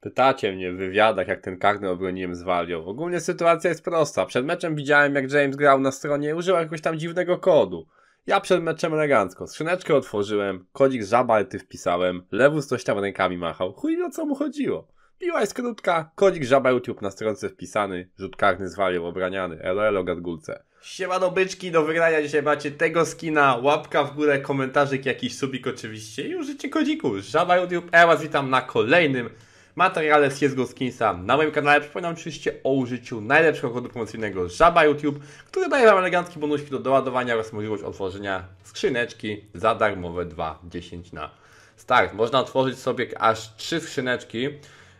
Pytacie mnie w wywiadach, jak ten karny obroniłem z Walią. Ogólnie sytuacja jest prosta. Przed meczem widziałem, jak James grał na stronie i użył jakiegoś tam dziwnego kodu. Ja przed meczem elegancko. Skrzyneczkę otworzyłem, kodzik ty wpisałem, z coś tam rękami machał. Chuj o co mu chodziło. Piła jest krótka, kodzik żaba YouTube na stronce wpisany, rzut karny z Walią obraniany. Elo elo gadgulce. Siemano byczki, do wygrania dzisiaj macie tego skina, łapka w górę, komentarzyk, jakiś subik oczywiście i użycie kodziku. Żaba YouTube, ja was witam na kolejnym materiale z Jesgo Skinsa na moim kanale. Przypominam oczywiście o użyciu najlepszego kodu promocyjnego Żaba YouTube, który daje Wam elegancki bonuski do doładowania oraz możliwość otworzenia skrzyneczki za darmowe 2,10 na start. Można otworzyć sobie aż 3 skrzyneczki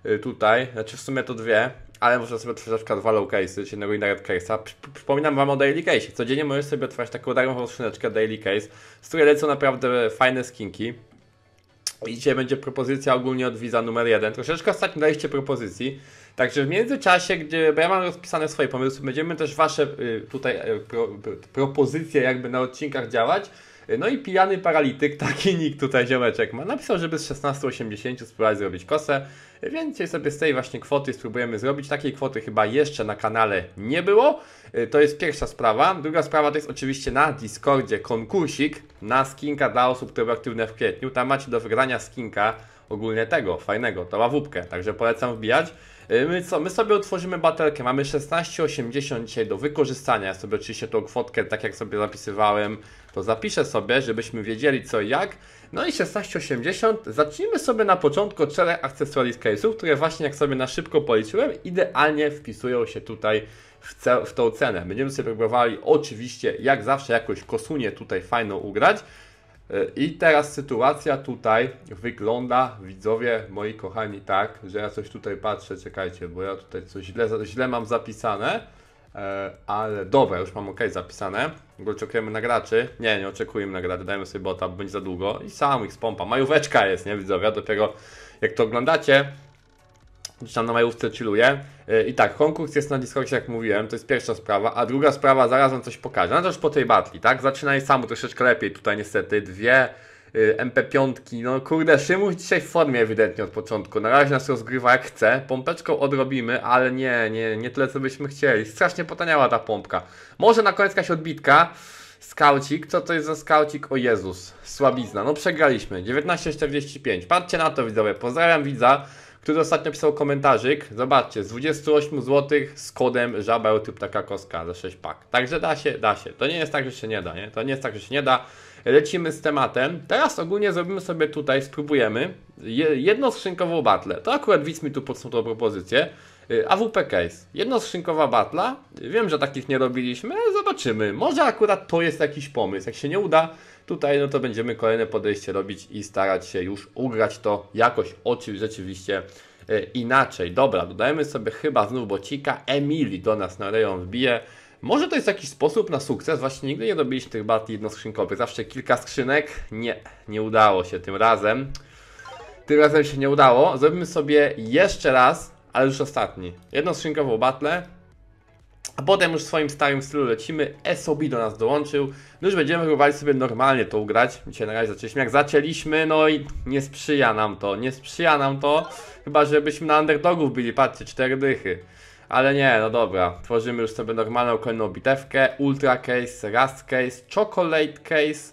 y, tutaj, znaczy w sumie to dwie, ale można sobie otworzyć na przykład dwa lowcase'y, czy jednego i red case'a. Przypominam Wam o daily case. Codziennie możesz sobie otworzyć taką darmową skrzyneczkę daily case, z której lecą naprawdę fajne skinki. I dzisiaj będzie propozycja ogólnie od Wiza numer jeden. Troszeczkę ostatnio daliście propozycji. Także w międzyczasie, gdzie, bo ja mam rozpisane swoje pomysły, będziemy też Wasze y, tutaj y, pro, y, propozycje jakby na odcinkach działać. No i pijany paralityk, taki nikt tutaj ziomeczek ma, napisał, żeby z 16,80 spróbować zrobić kosę, więc sobie z tej właśnie kwoty spróbujemy zrobić. Takiej kwoty chyba jeszcze na kanale nie było. Y, to jest pierwsza sprawa. Druga sprawa to jest oczywiście na Discordzie konkursik na skinka dla osób, które były aktywne w kwietniu. Tam macie do wygrania skinka ogólnie tego fajnego, to ławupkę, także polecam wbijać. Y, my, co, my sobie utworzymy batelkę, mamy 16,80 dzisiaj do wykorzystania, ja sobie oczywiście tą kwotkę, tak jak sobie zapisywałem, to zapiszę sobie, żebyśmy wiedzieli co i jak. No i 16,80, zacznijmy sobie na początku od czterech akcesorii z case'ów, które właśnie jak sobie na szybko policzyłem, idealnie wpisują się tutaj w, w tą cenę. Będziemy sobie próbowali oczywiście, jak zawsze, jakąś kosunie tutaj fajną ugrać. I teraz sytuacja tutaj wygląda, widzowie moi kochani, tak, że ja coś tutaj patrzę, czekajcie, bo ja tutaj coś źle, źle mam zapisane, e, ale dobra, już mam ok zapisane, bo oczekujemy nagraczy, nie, nie oczekujemy nagraczy, dajmy sobie bota, bo będzie za długo i sam ich spompa, majóweczka jest, nie widzowie, dopiero jak to oglądacie, gdzieś tam na majówce chilluje. Y, I tak, konkurs jest na Discordzie, jak mówiłem, to jest pierwsza sprawa, a druga sprawa, zaraz on coś pokażę, no to już po tej batli, tak? Zaczynaj samo troszeczkę lepiej, tutaj niestety dwie y, MP5, no kurde, Szymuś dzisiaj w formie ewidentnie od początku, na razie nas rozgrywa jak chce, pompeczką odrobimy, ale nie, nie, nie tyle co byśmy chcieli, strasznie potaniała ta pompka. Może na koniec jakaś odbitka, Skaucik, co to jest za skaucik? O Jezus, słabizna, no przegraliśmy, 19.45, patrzcie na to widzowie, pozdrawiam widza, który ostatnio pisał komentarzyk. Zobaczcie, z 28 zł z kodem żaba typ taka koska za 6 pak. Także da się, da się. To nie jest tak, że się nie da, nie? To nie jest tak, że się nie da. Lecimy z tematem. Teraz ogólnie zrobimy sobie tutaj, spróbujemy jedno skrzynkową batlę. To akurat widz mi tu podsunął propozycję. Y, AWP Case. Jednoskrzynkowa batla. Wiem, że takich nie robiliśmy, ale zobaczymy. Może akurat to jest jakiś pomysł. Jak się nie uda tutaj, no to będziemy kolejne podejście robić i starać się już ugrać to jakoś oczy rzeczywiście y, inaczej. Dobra, dodajemy sobie chyba znów bocika. Emili do nas na rejon wbije. Może to jest jakiś sposób na sukces. Właśnie nigdy nie robiliśmy tych batli jednoskrzynkowych. Zawsze kilka skrzynek. Nie, nie udało się tym razem. Tym razem się nie udało. Zrobimy sobie jeszcze raz ale już ostatni. Jedną skrzynkową battle, a potem już w swoim starym stylu lecimy. SOB do nas dołączył. No już będziemy próbowali sobie normalnie to ugrać. Dzisiaj na razie zaczęliśmy. Jak zaczęliśmy, no i nie sprzyja nam to. Nie sprzyja nam to. Chyba, żebyśmy na underdogów byli. Patrzcie, cztery dychy. Ale nie, no dobra. Tworzymy już sobie normalną kolejną bitewkę. Ultra case, rust case, chocolate case.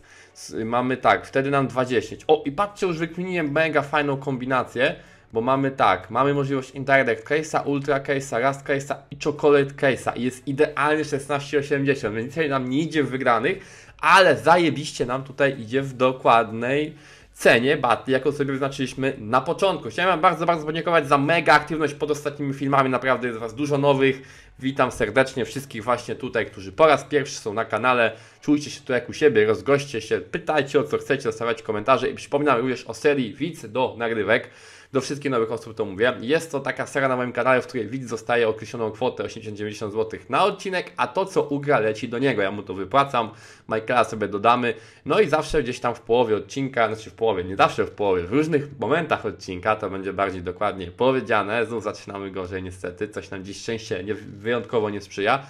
Mamy tak, wtedy nam 20. O, i patrzcie, już wykminiłem mega fajną kombinację bo mamy tak, mamy możliwość Indirect Case'a, Ultra Case'a, Rust Case'a i Chocolate Case'a i jest idealnie 1680, więc dzisiaj nam nie idzie w wygranych, ale zajebiście nam tutaj idzie w dokładnej cenie batli, jaką sobie wyznaczyliśmy na początku. Chciałem Wam bardzo, bardzo podziękować za mega aktywność pod ostatnimi filmami, naprawdę jest Was dużo nowych. Witam serdecznie wszystkich właśnie tutaj, którzy po raz pierwszy są na kanale. Czujcie się tu jak u siebie, rozgoście się, pytajcie o co chcecie, zostawiać komentarze i przypominam również o serii widz do nagrywek do wszystkich nowych osób to mówię. Jest to taka seria na moim kanale, w której widz zostaje określoną kwotę 80-90 zł na odcinek, a to co ugra leci do niego. Ja mu to wypłacam, Michaela sobie dodamy. No i zawsze gdzieś tam w połowie odcinka, znaczy w połowie, nie zawsze w połowie, w różnych momentach odcinka, to będzie bardziej dokładnie powiedziane. Znów zaczynamy gorzej niestety, coś nam dziś szczęście nie, wyjątkowo nie sprzyja.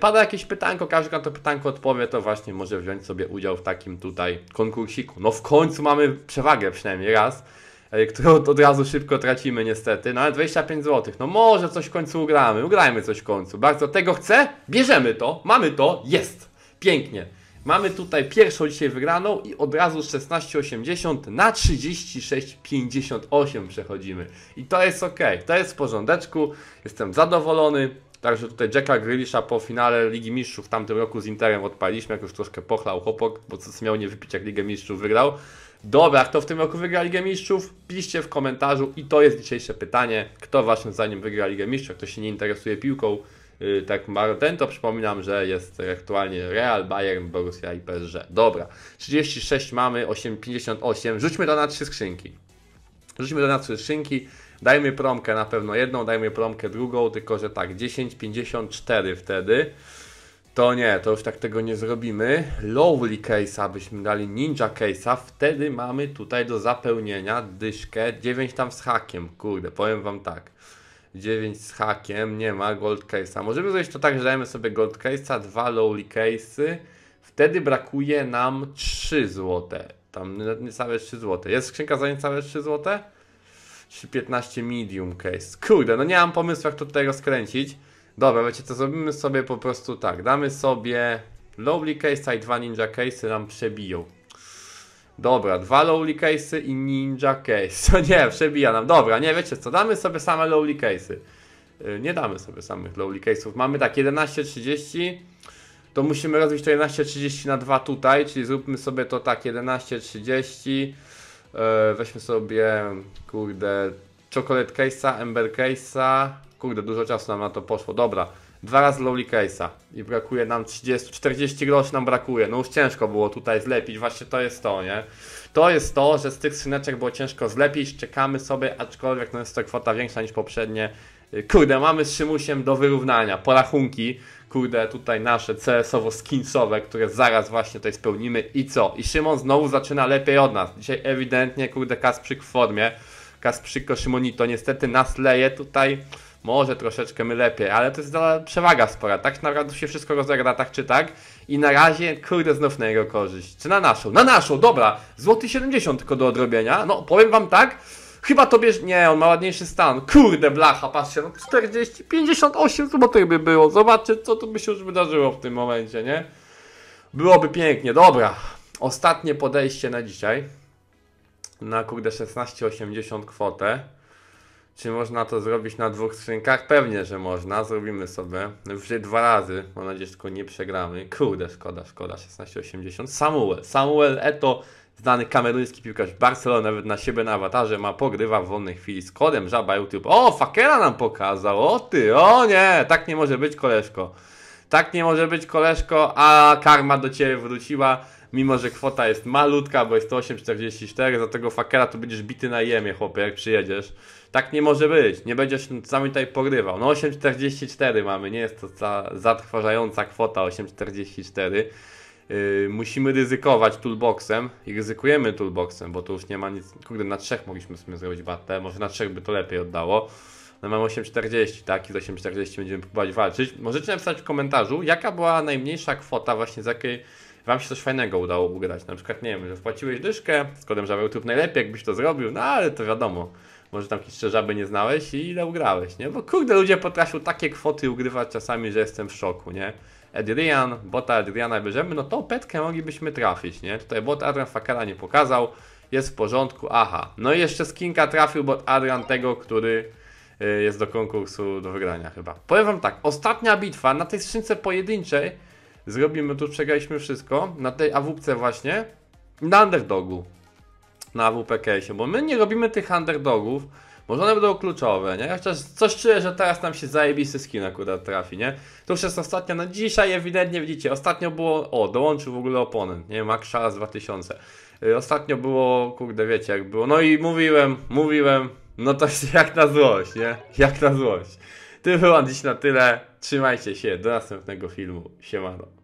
Pada jakieś pytanko, każdy na to pytanko odpowie, to właśnie może wziąć sobie udział w takim tutaj konkursiku. No w końcu mamy przewagę przynajmniej raz którą od razu szybko tracimy niestety, no ale 25 zł, no może coś w końcu ugramy, ugrajmy coś w końcu, bardzo tego chcę, bierzemy to, mamy to, jest, pięknie. Mamy tutaj pierwszą dzisiaj wygraną i od razu z 16,80 na 36,58 przechodzimy. I to jest ok, to jest w porządeczku, jestem zadowolony, Także tutaj Jacka Grylisza po finale Ligi Mistrzów w tamtym roku z Interem odpaliśmy, jak już troszkę pochlał chopok, bo co miał nie wypić jak Ligę Mistrzów wygrał. Dobra, kto w tym roku wygra Ligę Mistrzów? Piszcie w komentarzu i to jest dzisiejsze pytanie. Kto waszym zdaniem wygra Ligę Mistrzów? Kto się nie interesuje piłką, yy, tak Marten, to przypominam, że jest aktualnie Real, Bayern, Borussia i PSG. Dobra, 36 mamy, 8, 58. Rzućmy to na trzy skrzynki. Rzućmy do nas trzy szynki, dajmy promkę na pewno jedną, dajmy promkę drugą, tylko że tak, 10,54 wtedy. To nie, to już tak tego nie zrobimy. Lowly case'a byśmy dali ninja case'a. Wtedy mamy tutaj do zapełnienia dyszkę 9 tam z hakiem. Kurde, powiem wam tak. 9 z hakiem, nie ma gold case'a. Możemy zrobić to tak, że dajemy sobie gold case'a, dwa lowly case'y. Wtedy brakuje nam 3 złote tam niecałe 3 zł. Jest skrzynka za niecałe 3 zł? 15 medium case. Kurde, no nie mam pomysłu jak to tutaj rozkręcić. Dobra, wiecie co, zrobimy sobie po prostu tak. Damy sobie lowly case i dwa ninja case'y nam przebiją. Dobra, dwa lowly case'y i ninja case. No nie, przebija nam. Dobra, nie, wiecie co, damy sobie same lowly case'y. Y, nie damy sobie samych lowly case'ów. Mamy tak, 11.30 to musimy robić to 11.30 na 2 tutaj, czyli zróbmy sobie to tak 11.30 e, weźmy sobie, kurde, chocolate case'a, ember case'a, kurde, dużo czasu nam na to poszło, dobra, dwa razy lowly case'a i brakuje nam 30, 40 groszy nam brakuje, no już ciężko było tutaj zlepić, właśnie to jest to, nie? To jest to, że z tych skrzyneczek było ciężko zlepić, czekamy sobie, aczkolwiek no jest to kwota większa niż poprzednie, Kurde, mamy z Szymusiem do wyrównania. Porachunki, kurde, tutaj nasze CS-owo-skinsowe, które zaraz właśnie tutaj spełnimy. I co? I Szymon znowu zaczyna lepiej od nas. Dzisiaj ewidentnie, kurde, Kasprzyk w formie. Kasprzyko Szymonito niestety nas leje tutaj. Może troszeczkę my lepiej, ale to jest przewaga spora. Tak naprawdę się wszystko rozegra tak czy tak. I na razie, kurde, znów na jego korzyść. Czy na naszą? Na naszą, dobra. Złoty 70 tylko do odrobienia. No, powiem wam tak, Chyba to bierz... Nie, on ma ładniejszy stan. Kurde, blacha, patrzcie, no 40, 58 złotych by było. Zobaczcie, co tu by się już wydarzyło w tym momencie, nie? Byłoby pięknie. Dobra, ostatnie podejście na dzisiaj. Na kurde 16,80 kwotę. Czy można to zrobić na dwóch skrzynkach? Pewnie, że można. Zrobimy sobie. Już dwa razy. Mam nadzieję, że tylko nie przegramy. Kurde, szkoda, szkoda. 16,80. Samuel. Samuel Eto Znany kameruński piłkarz Barcelony nawet na siebie na awatarze ma pogrywa w wolnej chwili z kodem żaba YouTube. O, fakera nam pokazał, o ty, o nie, tak nie może być koleżko. Tak nie może być koleżko, a karma do ciebie wróciła, mimo że kwota jest malutka, bo jest to 8,44, za tego fakera to będziesz bity na jemie, chłopie, jak przyjedziesz. Tak nie może być, nie będziesz sami tutaj pogrywał. No 8,44 mamy, nie jest to za zatrważająca kwota 8,44. Yy, musimy ryzykować toolboxem i ryzykujemy toolboxem, bo tu już nie ma nic. Kurde, na trzech mogliśmy sobie zrobić batę, może na trzech by to lepiej oddało. No mamy 8,40, tak? I z 8,40 będziemy próbować walczyć. Możecie napisać w komentarzu, jaka była najmniejsza kwota właśnie z jakiej Wam się coś fajnego udało ugrać. Na przykład, nie wiem, że wpłaciłeś dyszkę, z kodem żaby YouTube najlepiej, jakbyś to zrobił, no ale to wiadomo. Może tam jakieś żaby nie znałeś i ile ugrałeś, nie? Bo kurde, ludzie potrafią takie kwoty ugrywać czasami, że jestem w szoku, nie? Edrian, bota Adriana bierzemy, no tą petkę moglibyśmy trafić, nie? Tutaj bot Adrian Fakera nie pokazał, jest w porządku, aha. No i jeszcze skinka trafił bot Adrian tego, który y, jest do konkursu do wygrania chyba. Powiem wam tak, ostatnia bitwa na tej skrzynce pojedynczej zrobimy, tu przegraliśmy wszystko, na tej AWP właśnie, na underdogu, na AWP case, bo my nie robimy tych underdogów, może one będą kluczowe, nie? Ja chociaż coś czuję, że teraz nam się zajebisty skin akurat trafi, nie? To już jest ostatnio, no dzisiaj ewidentnie widzicie, ostatnio było, o, dołączył w ogóle oponent, nie? Max Charles 2000. Y, ostatnio było, kurde, wiecie jak było, no i mówiłem, mówiłem, no to jest jak na złość, nie? Jak na złość. Ty było dziś na tyle, trzymajcie się, do następnego filmu, siemano.